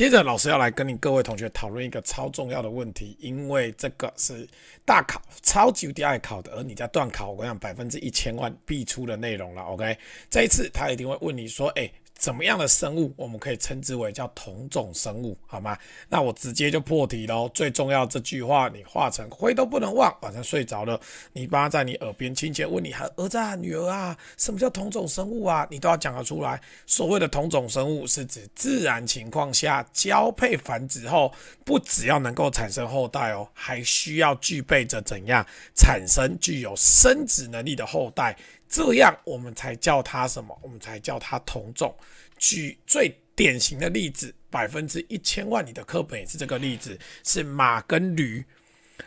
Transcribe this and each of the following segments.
接着，老师要来跟你各位同学讨论一个超重要的问题，因为这个是大考超级有第二考的，而你在段考，我想百分之一千万必出的内容了。OK，这一次他一定会问你说：“哎。”怎么样的生物，我们可以称之为叫同种生物，好吗？那我直接就破题喽。最重要这句话，你化成灰都不能忘。晚上睡着了，你爸在你耳边亲切问你：“儿子啊，女儿啊，什么叫同种生物啊？”你都要讲得出来。所谓的同种生物，是指自然情况下交配繁殖后，不只要能够产生后代哦，还需要具备着怎样产生具有生殖能力的后代。这样我们才叫它什么？我们才叫它同种。举最典型的例子，百分之一千万，你的课本也是这个例子，是马跟驴。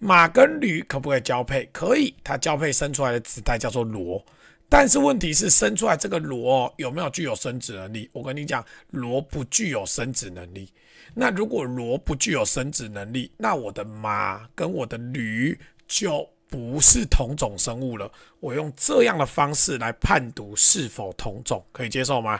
马跟驴可不可以交配？可以，它交配生出来的子代叫做骡。但是问题是，生出来这个骡有没有具有生殖能力？我跟你讲，骡不具有生殖能力。那如果骡不具有生殖能力，那我的马跟我的驴就不是同种生物了。我用这样的方式来判读是否同种，可以接受吗？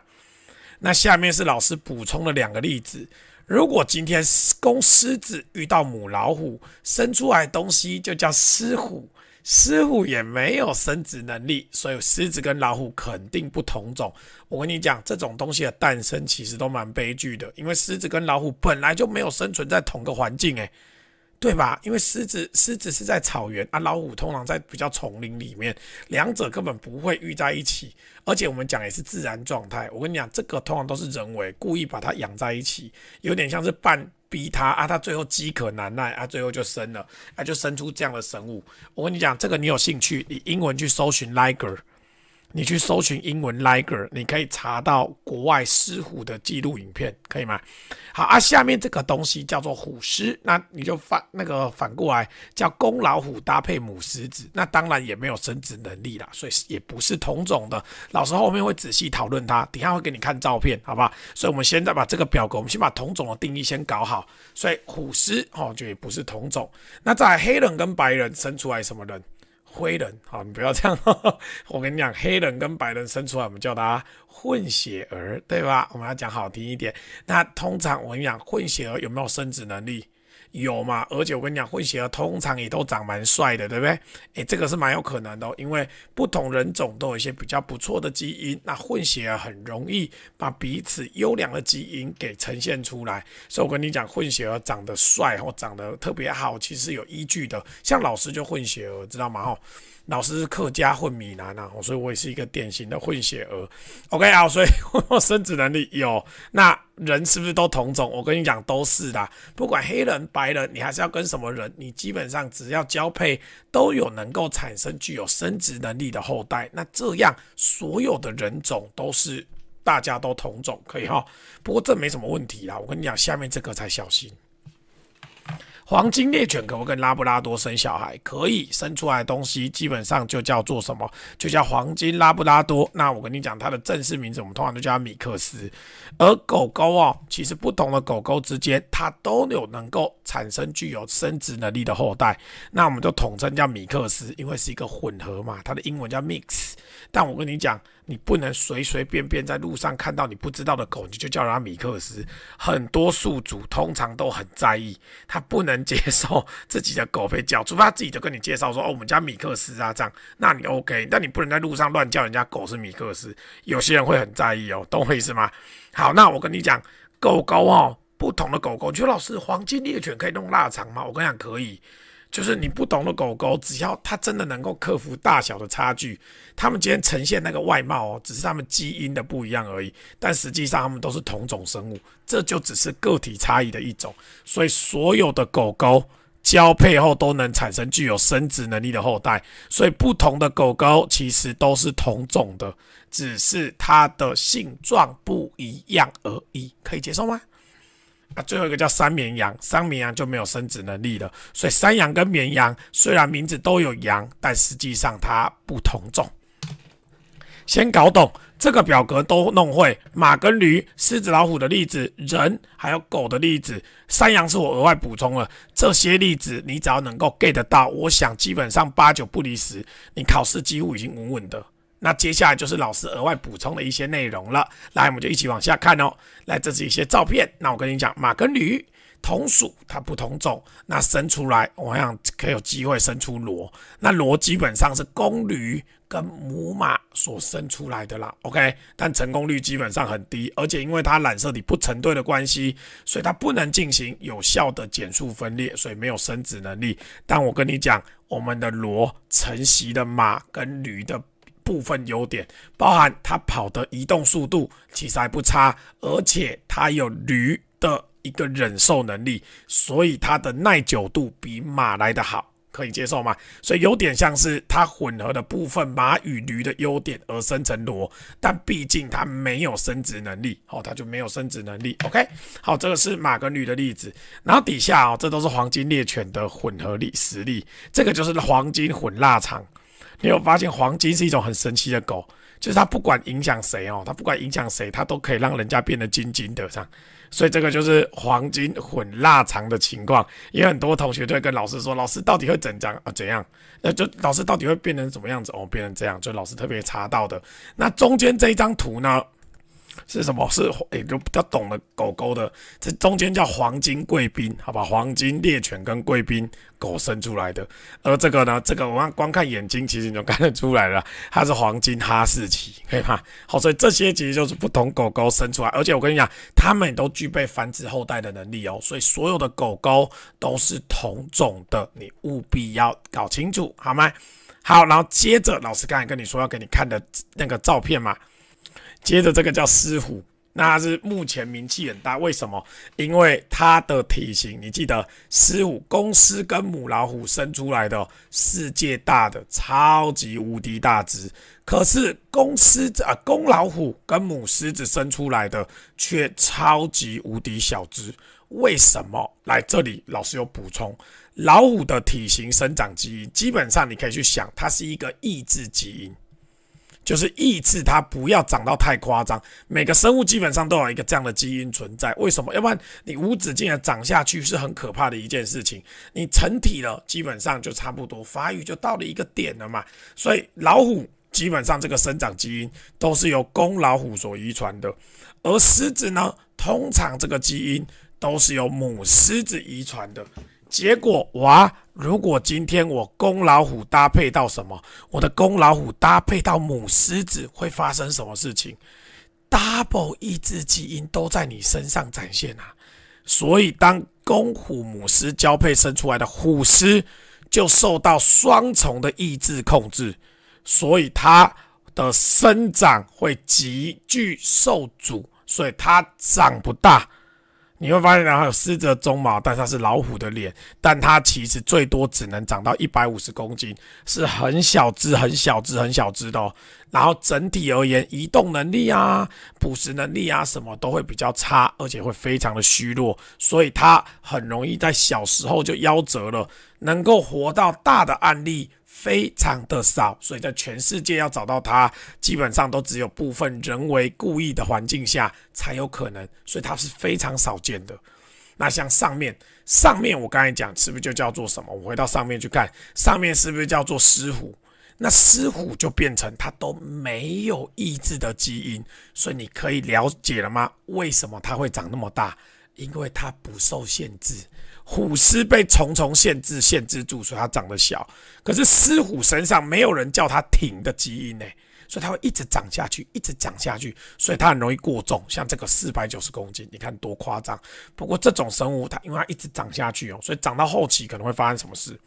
那下面是老师补充的两个例子：如果今天公狮子遇到母老虎，生出来东西就叫狮虎，狮虎也没有生殖能力，所以狮子跟老虎肯定不同种。我跟你讲，这种东西的诞生其实都蛮悲剧的，因为狮子跟老虎本来就没有生存在同个环境，诶。对吧？因为狮子，狮子是在草原啊，老虎通常在比较丛林里面，两者根本不会遇在一起。而且我们讲也是自然状态。我跟你讲，这个通常都是人为故意把它养在一起，有点像是半逼它啊，它最后饥渴难耐啊，最后就生了，啊就生出这样的生物。我跟你讲，这个你有兴趣，你英文去搜寻 liger。你去搜寻英文 “liger”，你可以查到国外狮虎的记录影片，可以吗？好啊，下面这个东西叫做虎狮，那你就反那个反过来叫公老虎搭配母狮子，那当然也没有生殖能力啦，所以也不是同种的。老师后面会仔细讨论它，等下会给你看照片，好不好？所以我们现在把这个表格，我们先把同种的定义先搞好。所以虎狮哦，就也不是同种。那在黑人跟白人生出来什么人？灰人，好，你不要这样。我跟你讲，黑人跟白人生出来，我们叫他混血儿，对吧？我们要讲好听一点。那通常我们讲混血儿有没有生殖能力？有嘛？而且我跟你讲，混血儿通常也都长蛮帅的，对不对？诶，这个是蛮有可能的，因为不同人种都有一些比较不错的基因，那混血儿很容易把彼此优良的基因给呈现出来。所以我跟你讲，混血儿长得帅或长得特别好，其实有依据的。像老师就混血儿，知道吗？哦，老师是客家混闽南啊，所以我也是一个典型的混血儿。OK 啊，所以 我生殖能力有那。人是不是都同种？我跟你讲，都是的。不管黑人、白人，你还是要跟什么人？你基本上只要交配，都有能够产生具有生殖能力的后代。那这样，所有的人种都是大家都同种，可以哈。不过这没什么问题啦。我跟你讲，下面这个才小心。黄金猎犬可不可以跟拉布拉多生小孩？可以，生出来的东西基本上就叫做什么？就叫黄金拉布拉多。那我跟你讲，它的正式名字我们通常都叫米克斯。而狗狗哦，其实不同的狗狗之间，它都有能够产生具有生殖能力的后代。那我们就统称叫米克斯，因为是一个混合嘛，它的英文叫 mix。但我跟你讲。你不能随随便便在路上看到你不知道的狗，你就叫它米克斯。很多宿主通常都很在意，他不能接受自己的狗被叫，除非他自己就跟你介绍说：“哦，我们家米克斯啊。”这样，那你 OK？但你不能在路上乱叫人家狗是米克斯，有些人会很在意哦，都会是吗？好，那我跟你讲，狗狗哦，不同的狗狗。你得老师，黄金猎犬可以弄腊肠吗？我跟你讲，可以。就是你不懂的狗狗，只要它真的能够克服大小的差距，它们今天呈现那个外貌哦，只是它们基因的不一样而已。但实际上它们都是同种生物，这就只是个体差异的一种。所以所有的狗狗交配后都能产生具有生殖能力的后代。所以不同的狗狗其实都是同种的，只是它的性状不一样而已。可以接受吗？那最后一个叫三绵羊，三绵羊就没有生殖能力了。所以山羊跟绵羊虽然名字都有羊，但实际上它不同种。先搞懂这个表格都弄会，马跟驴、狮子、老虎的例子，人还有狗的例子，山羊是我额外补充了这些例子。你只要能够 get 到，我想基本上八九不离十，你考试几乎已经稳稳的。那接下来就是老师额外补充的一些内容了，来，我们就一起往下看哦。来，这是一些照片。那我跟你讲，马跟驴同属，它不同种。那生出来，我想可以有机会生出骡。那骡基本上是公驴跟母马所生出来的啦。OK，但成功率基本上很低，而且因为它染色体不成对的关系，所以它不能进行有效的减数分裂，所以没有生殖能力。但我跟你讲，我们的骡承袭的马跟驴的。部分优点包含它跑的移动速度其实还不差，而且它有驴的一个忍受能力，所以它的耐久度比马来的好，可以接受吗？所以有点像是它混合的部分马与驴的优点而生成骡，但毕竟它没有生殖能力，哦，它就没有生殖能力。OK，好，这个是马跟驴的例子，然后底下哦，这都是黄金猎犬的混合力实力，这个就是黄金混腊肠。你有发现黄金是一种很神奇的狗，就是它不管影响谁哦，它不管影响谁，它都可以让人家变得金金的这样。所以这个就是黄金混腊肠的情况。也很多同学都会跟老师说：“老师到底会怎样啊？怎样？那就老师到底会变成什么样子？哦，变成这样，就老师特别查到的。那中间这一张图呢？”是什么？是诶，就比较懂的狗狗的，这中间叫黄金贵宾，好吧？黄金猎犬跟贵宾狗生出来的，而这个呢，这个我们光看眼睛，其实你就看得出来了，它是黄金哈士奇，可以吗？好，所以这些其实就是不同狗狗生出来，而且我跟你讲，它们都具备繁殖后代的能力哦。所以所有的狗狗都是同种的，你务必要搞清楚，好吗？好，然后接着老师刚才跟你说要给你看的那个照片嘛。接着这个叫狮虎，那是目前名气很大。为什么？因为它的体型，你记得狮虎公狮跟母老虎生出来的世界大的超级无敌大只，可是公狮子啊公老虎跟母狮子生出来的却超级无敌小只。为什么？来这里老师有补充，老虎的体型生长基因基本上你可以去想，它是一个抑制基因。就是抑制它不要长到太夸张。每个生物基本上都有一个这样的基因存在，为什么？要不然你无止境的长下去是很可怕的一件事情。你成体了，基本上就差不多，发育就到了一个点了嘛。所以老虎基本上这个生长基因都是由公老虎所遗传的，而狮子呢，通常这个基因都是由母狮子遗传的。结果，娃，如果今天我公老虎搭配到什么，我的公老虎搭配到母狮子会发生什么事情？double 抑制基因都在你身上展现啊！所以，当公虎母狮交配生出来的虎狮，就受到双重的抑制控制，所以它的生长会急剧受阻，所以它长不大。你会发现，然后有四的鬃毛，但它是老虎的脸，但它其实最多只能长到一百五十公斤，是很小只、很小只、很小只的。然后整体而言，移动能力啊、捕食能力啊，什么都会比较差，而且会非常的虚弱，所以它很容易在小时候就夭折了。能够活到大的案例。非常的少，所以在全世界要找到它，基本上都只有部分人为故意的环境下才有可能，所以它是非常少见的。那像上面，上面我刚才讲是不是就叫做什么？我回到上面去看，上面是不是叫做狮虎？那狮虎就变成它都没有抑制的基因，所以你可以了解了吗？为什么它会长那么大？因为它不受限制。虎狮被重重限制，限制住，所以它长得小。可是狮虎身上没有人叫它挺的基因呢，所以它会一直长下去，一直长下去，所以它很容易过重。像这个四百九十公斤，你看多夸张！不过这种生物，它因为它一直长下去哦，所以长到后期可能会发生什么事。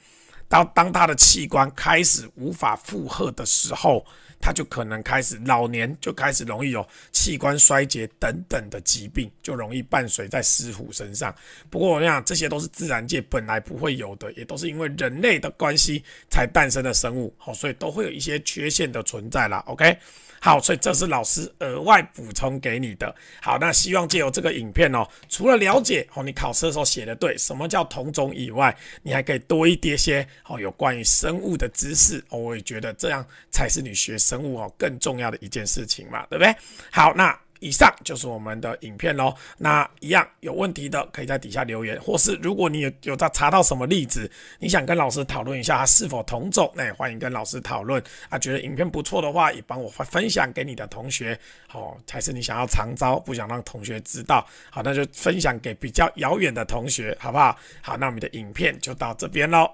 当当他的器官开始无法负荷的时候，他就可能开始老年，就开始容易有器官衰竭等等的疾病，就容易伴随在狮虎身上。不过我想这些都是自然界本来不会有的，也都是因为人类的关系才诞生的生物，好，所以都会有一些缺陷的存在啦。OK。好，所以这是老师额外补充给你的。好，那希望借由这个影片哦，除了了解哦，你考试时候写的对什么叫同种以外，你还可以多一点些哦，有关于生物的知识哦。我也觉得这样才是你学生物哦更重要的一件事情嘛，对不对？好，那。以上就是我们的影片喽。那一样有问题的，可以在底下留言，或是如果你有有在查到什么例子，你想跟老师讨论一下它是否同种，那也欢迎跟老师讨论。啊，觉得影片不错的话，也帮我分分享给你的同学，哦，才是你想要长招，不想让同学知道。好，那就分享给比较遥远的同学，好不好？好，那我们的影片就到这边喽。